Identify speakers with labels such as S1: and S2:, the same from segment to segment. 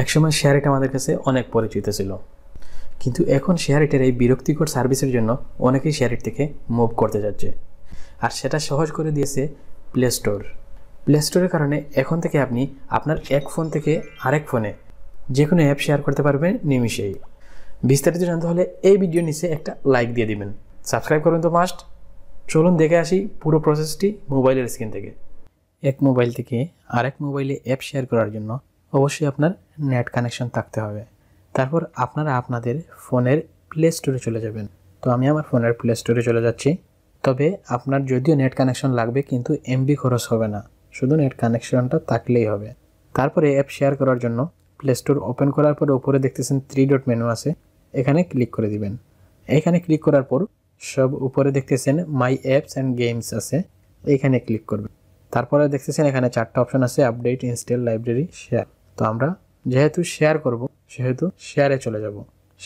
S1: একসময় এটা আমাদের কাছে অনেক পরিচিত ছিল কিন্তু এখন শেয়ারিটের এই বিরক্তিকর সার্ভিসের জন্য অনেকেই শেয়ারেট থেকে মুভ করতে যাচ্ছে আর সেটা সহজ করে দিয়েছে প্লে স্টোর প্লে স্টোরের কারণে এখন থেকে আপনি আপনার এক ফোন থেকে আরেক ফোনে যে কোনো অ্যাপ শেয়ার করতে পারবেন নিমিশেই বিস্তারিত জানতে হলে এই ভিডিও নিচে একটা লাইক দিয়ে দিবেন সাবস্ক্রাইব করুন তো মাস্ট চলুন দেখে আসি পুরো প্রসেসটি মোবাইলের স্ক্রিন থেকে এক মোবাইল থেকে আরেক মোবাইলে অ্যাপ শেয়ার করার জন্য অবশ্যই আপনার নেট কানেকশন থাকতে হবে তারপর আপনারা আপনাদের ফোনের প্লে স্টোরে চলে যাবেন তো আমি আমার ফোনের প্লে স্টোরে চলে যাচ্ছি তবে আপনার যদিও নেট কানেকশন লাগবে কিন্তু এমবি খরচ হবে না শুধু নেট কানেকশনটা থাকলেই হবে তারপরে অ্যাপ শেয়ার করার জন্য প্লে স্টোর ওপেন করার পর উপরে দেখতেছেন থ্রি ডট মেনু আছে এখানে ক্লিক করে দিবেন এখানে ক্লিক করার পর সব উপরে দেখতেছেন মাই অ্যাপস অ্যান্ড গেমস আছে এখানে ক্লিক করবেন তারপরে দেখতেছেন এখানে চারটা অপশন আছে আপডেট ইনস্টেল লাইব্রেরি শেয়ার তো আমরা যেহেতু শেয়ার করব সেহেতু শেয়ারে চলে যাব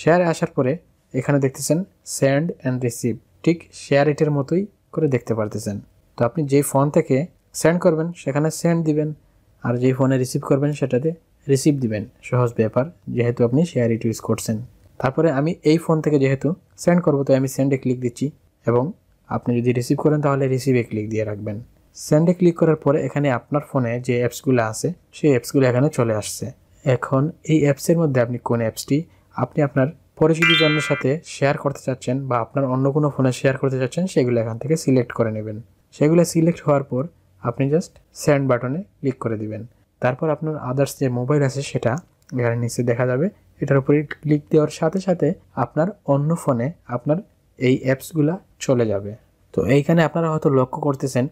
S1: শেয়ারে আসার পরে এখানে দেখতেছেন সেন্ড অ্যান্ড রিসিভ ঠিক শেয়ার ইটের মতোই করে দেখতে পারতেছেন তো আপনি যেই ফোন থেকে সেন্ড করবেন সেখানে সেন্ড দিবেন আর যেই ফোনে রিসিভ করবেন সেটাতে রিসিভ দিবেন সহজ ব্যাপার যেহেতু আপনি শেয়ার ইট ইউজ করছেন তারপরে আমি এই ফোন থেকে যেহেতু সেন্ড করবো তো আমি সেন্ডে ক্লিক দিচ্ছি এবং আপনি যদি রিসিভ করেন তাহলে রিসিভে ক্লিক দিয়ে রাখবেন স্যান্ডে ক্লিক করার পরে এখানে আপনার ফোনে যে অ্যাপসগুলো আছে সেই অ্যাপসগুলো এখানে চলে আসছে এখন এই অ্যাপসের মধ্যে আপনি কোন অ্যাপসটি আপনি আপনার পরিচিতজনের সাথে শেয়ার করতে চাচ্ছেন বা আপনার অন্য কোনো ফোনে শেয়ার করতে চাচ্ছেন সেগুলো এখান থেকে সিলেক্ট করে নেবেন সেগুলো সিলেক্ট হওয়ার পর আপনি জাস্ট স্যান্ড বাটনে ক্লিক করে দিবেন তারপর আপনার আদার্স যে মোবাইল আছে সেটা এখানে নিচে দেখা যাবে এটার উপরে ক্লিক দেওয়ার সাথে সাথে আপনার অন্য ফোনে আপনার এই অ্যাপসগুলো চলে যাবে তো এইখানে আপনারা হয়তো লক্ষ্য করতেছেন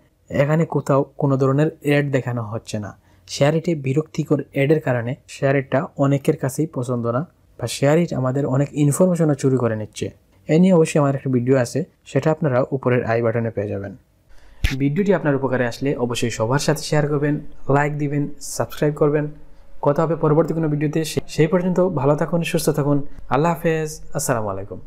S1: এখানে কোথাও কোনো ধরনের অ্যাড দেখানো হচ্ছে না শেয়ারিটি বিরক্তিকর অ্যাডের কারণে শেয়ারিটা অনেকের কাছেই পছন্দ না বা শেয়ারিট আমাদের অনেক ইনফরমেশনও চুরি করে নিচ্ছে এ নিয়ে অবশ্যই আমার একটা ভিডিও আছে সেটা আপনারা উপরের আই বাটনে পেয়ে যাবেন ভিডিওটি আপনার উপকারে আসলে অবশ্যই সবার সাথে শেয়ার করবেন লাইক দিবেন সাবস্ক্রাইব করবেন কথা হবে পরবর্তী কোনো ভিডিওতে সেই পর্যন্ত ভালো থাকুন সুস্থ থাকুন আল্লাহ হাফেজ আসসালামু আলাইকুম